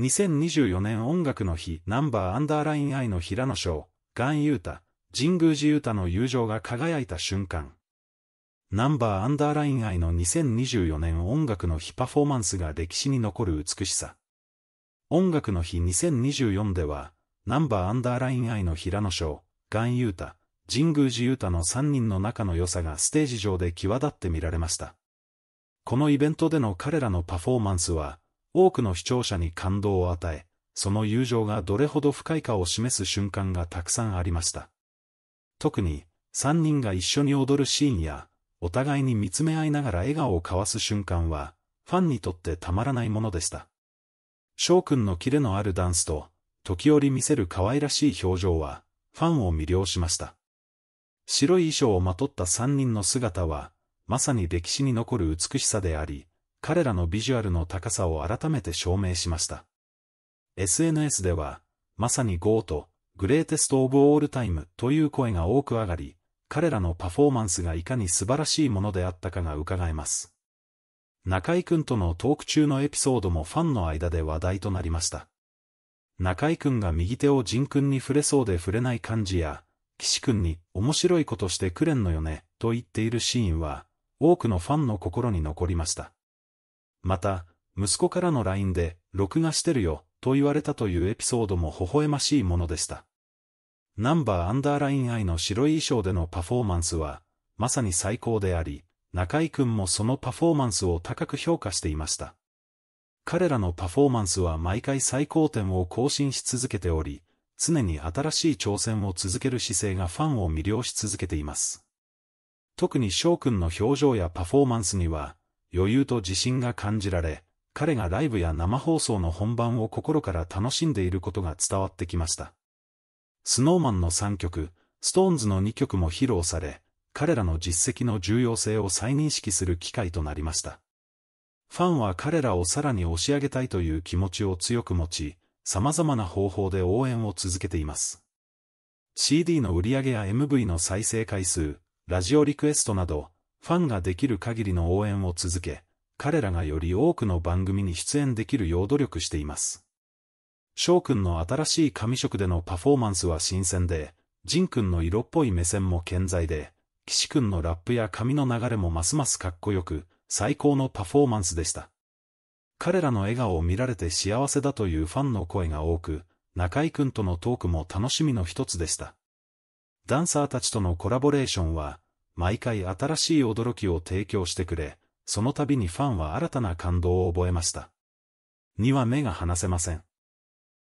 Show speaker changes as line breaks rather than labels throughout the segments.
2024年音楽の日ナンバーアンダーライン愛の平野翔、ガンユータ、神宮寺ユータの友情が輝いた瞬間。ナンバーアンダーライン愛の2024年音楽の日パフォーマンスが歴史に残る美しさ。音楽の日2024では、ナンバーアンダーライン愛の平野翔、ガンユータ、神宮寺ユータの3人の仲の良さがステージ上で際立って見られました。このイベントでの彼らのパフォーマンスは、多くの視聴者に感動を与え、その友情がどれほど深いかを示す瞬間がたくさんありました。特に、三人が一緒に踊るシーンや、お互いに見つめ合いながら笑顔を交わす瞬間は、ファンにとってたまらないものでした。翔くんのキレのあるダンスと、時折見せる可愛らしい表情は、ファンを魅了しました。白い衣装をまとった三人の姿は、まさに歴史に残る美しさであり、彼らのビジュアルの高さを改めて証明しました。SNS では、まさに GO と、グレーテスト・オブ・オール・タイムという声が多く上がり、彼らのパフォーマンスがいかに素晴らしいものであったかが伺えます。中井くんとのトーク中のエピソードもファンの間で話題となりました。中井くんが右手を仁くんに触れそうで触れない感じや、岸くんに面白いことしてくれんのよね、と言っているシーンは、多くのファンの心に残りました。また、息子からの LINE で、録画してるよ、と言われたというエピソードも微笑ましいものでした。ナンバーアンダーライン愛の白い衣装でのパフォーマンスは、まさに最高であり、中井くんもそのパフォーマンスを高く評価していました。彼らのパフォーマンスは毎回最高点を更新し続けており、常に新しい挑戦を続ける姿勢がファンを魅了し続けています。特に翔くんの表情やパフォーマンスには、余裕と自信が感じられ、彼がライブや生放送の本番を心から楽しんでいることが伝わってきました。スノーマンの3曲、ストーンズの2曲も披露され、彼らの実績の重要性を再認識する機会となりました。ファンは彼らをさらに押し上げたいという気持ちを強く持ち、様々な方法で応援を続けています。CD の売り上げや MV の再生回数、ラジオリクエストなど、ファンができる限りの応援を続け、彼らがより多くの番組に出演できるよう努力しています。翔くんの新しい神職でのパフォーマンスは新鮮で、仁くんの色っぽい目線も健在で、岸くんのラップや髪の流れもますますかっこよく、最高のパフォーマンスでした。彼らの笑顔を見られて幸せだというファンの声が多く、中井くんとのトークも楽しみの一つでした。ダンサーたちとのコラボレーションは、毎回新しい驚きを提供してくれ、その度にファンは新たな感動を覚えました。には目が離せません。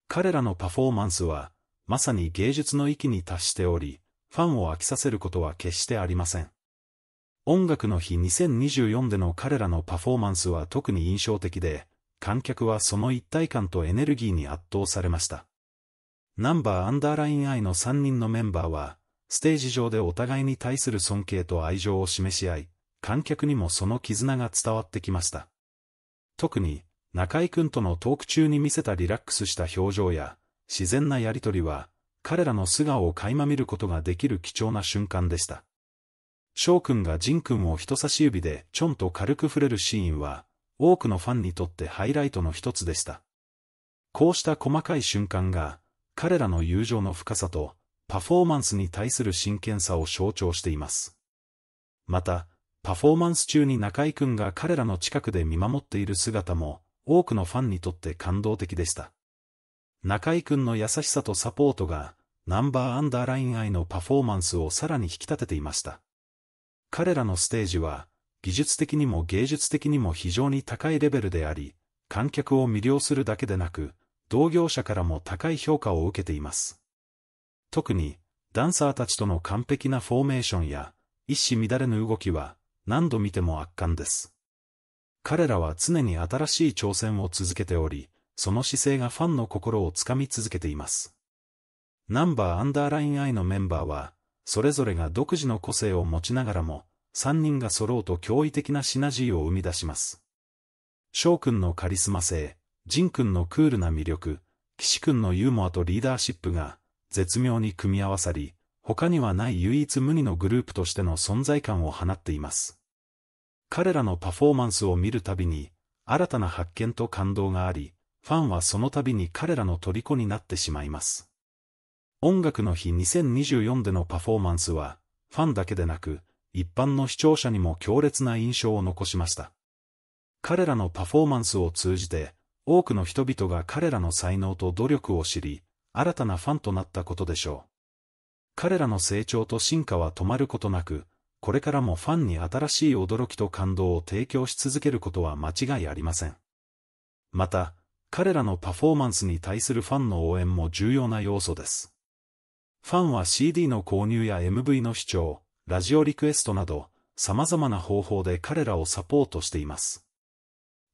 彼らのパフォーマンスは、まさに芸術の域に達しており、ファンを飽きさせることは決してありません。音楽の日2024での彼らのパフォーマンスは特に印象的で、観客はその一体感とエネルギーに圧倒されました。ナンバーアンダーライン I の3人のメンバーは、ステージ上でお互いに対する尊敬と愛情を示し合い、観客にもその絆が伝わってきました。特に、中井くんとのトーク中に見せたリラックスした表情や、自然なやりとりは、彼らの素顔を垣間見ることができる貴重な瞬間でした。翔くんが仁くんを人差し指でちょんと軽く触れるシーンは、多くのファンにとってハイライトの一つでした。こうした細かい瞬間が、彼らの友情の深さと、パフォーマンスに対する真剣さを象徴しています。また、パフォーマンス中に中井くんが彼らの近くで見守っている姿も、多くのファンにとって感動的でした。中井くんの優しさとサポートが、ナンバーアンダーライン愛のパフォーマンスをさらに引き立てていました。彼らのステージは、技術的にも芸術的にも非常に高いレベルであり、観客を魅了するだけでなく、同業者からも高い評価を受けています。特に、ダンサーたちとの完璧なフォーメーションや、一糸乱れぬ動きは、何度見ても圧巻です。彼らは常に新しい挑戦を続けており、その姿勢がファンの心をつかみ続けています。ナンバーアンダーラインアイのメンバーは、それぞれが独自の個性を持ちながらも、3人が揃うと驚異的なシナジーを生み出します。翔くんのカリスマ性、ジンくんのクールな魅力、岸くんのユーモアとリーダーシップが、絶妙に組み合わさり、他にはない唯一無二のグループとしての存在感を放っています。彼らのパフォーマンスを見るたびに、新たな発見と感動があり、ファンはその度に彼らの虜になってしまいます。音楽の日2024でのパフォーマンスは、ファンだけでなく、一般の視聴者にも強烈な印象を残しました。彼らのパフォーマンスを通じて、多くの人々が彼らの才能と努力を知り、新たなファンとなったことでしょう。彼らの成長と進化は止まることなく、これからもファンに新しい驚きと感動を提供し続けることは間違いありません。また、彼らのパフォーマンスに対するファンの応援も重要な要素です。ファンは CD の購入や MV の視聴、ラジオリクエストなど、様々な方法で彼らをサポートしています。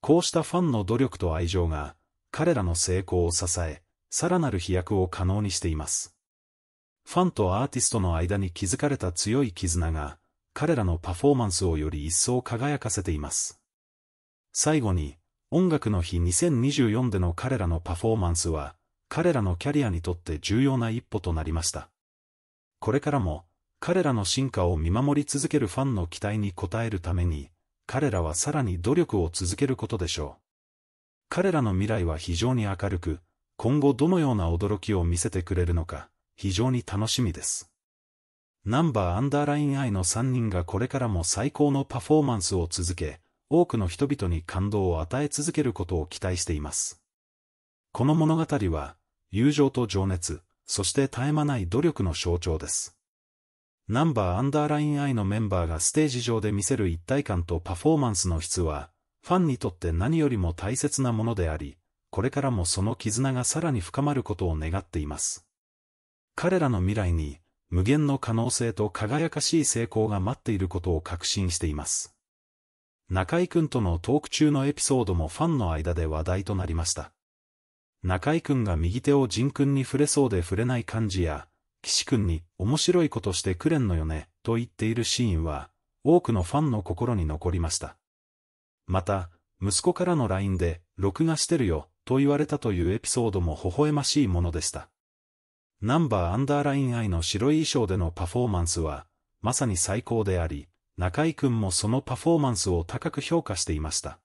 こうしたファンの努力と愛情が、彼らの成功を支え、さらなる飛躍を可能にしています。ファンとアーティストの間に築かれた強い絆が、彼らのパフォーマンスをより一層輝かせています。最後に、音楽の日2024での彼らのパフォーマンスは、彼らのキャリアにとって重要な一歩となりました。これからも、彼らの進化を見守り続けるファンの期待に応えるために、彼らはさらに努力を続けることでしょう。彼らの未来は非常に明るく、今後どのような驚きを見せてくれるのか、非常に楽しみです。ナンバーアンダーラインイの3人がこれからも最高のパフォーマンスを続け、多くの人々に感動を与え続けることを期待しています。この物語は、友情と情熱、そして絶え間ない努力の象徴です。ナンバーアンダーラインイのメンバーがステージ上で見せる一体感とパフォーマンスの質は、ファンにとって何よりも大切なものであり、これからもその絆がさらに深まることを願っています。彼らの未来に、無限の可能性と輝かしい成功が待っていることを確信しています。中井くんとのトーク中のエピソードもファンの間で話題となりました。中井くんが右手を仁くんに触れそうで触れない感じや、岸くんに面白いことしてくれんのよね、と言っているシーンは、多くのファンの心に残りました。また、息子からの LINE で、録画してるよ、と言われたというエピソードも微笑ましいものでした。ナンバーアンダーライン I の白い衣装でのパフォーマンスは、まさに最高であり、中井くんもそのパフォーマンスを高く評価していました。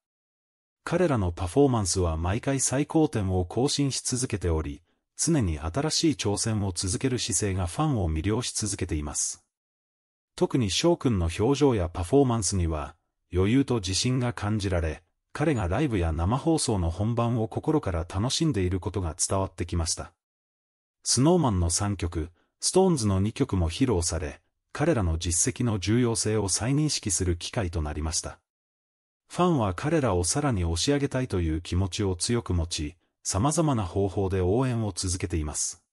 彼らのパフォーマンスは毎回最高点を更新し続けており、常に新しい挑戦を続ける姿勢がファンを魅了し続けています。特に翔くんの表情やパフォーマンスには、余裕と自信が感じられ、彼がライブや生放送の本番を心から楽しんでいることが伝わってきました。スノーマンの3曲、ストーンズの2曲も披露され、彼らの実績の重要性を再認識する機会となりました。ファンは彼らをさらに押し上げたいという気持ちを強く持ち、様々な方法で応援を続けています。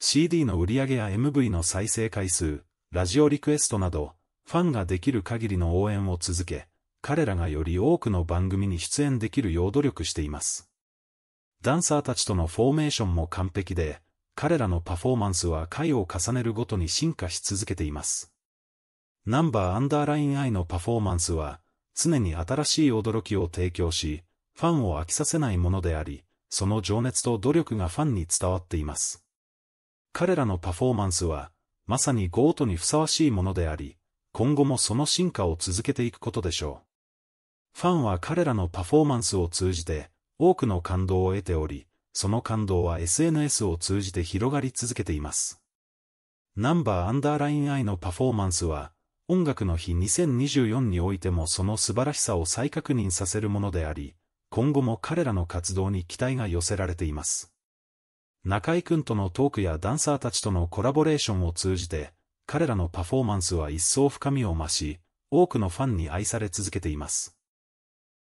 CD の売り上げや MV の再生回数、ラジオリクエストなど、ファンができる限りの応援を続け、彼らがより多くの番組に出演できるよう努力しています。ダンサーたちとのフォーメーションも完璧で、彼らのパフォーマンスは回を重ねるごとに進化し続けています。ナンバーアンダーライン I のパフォーマンスは、常に新しい驚きを提供し、ファンを飽きさせないものであり、その情熱と努力がファンに伝わっています。彼らのパフォーマンスは、まさにゴートにふさわしいものであり、今後もその進化を続けていくことでしょう。ファンは彼らのパフォーマンスを通じて、多くの感動を得ており、その感動は SNS を通じて広がり続けています。ナンバーアンダーライン I のパフォーマンスは、音楽の日2024においてもその素晴らしさを再確認させるものであり、今後も彼らの活動に期待が寄せられています。中井くんとのトークやダンサーたちとのコラボレーションを通じて、彼らのパフォーマンスは一層深みを増し、多くのファンに愛され続けています。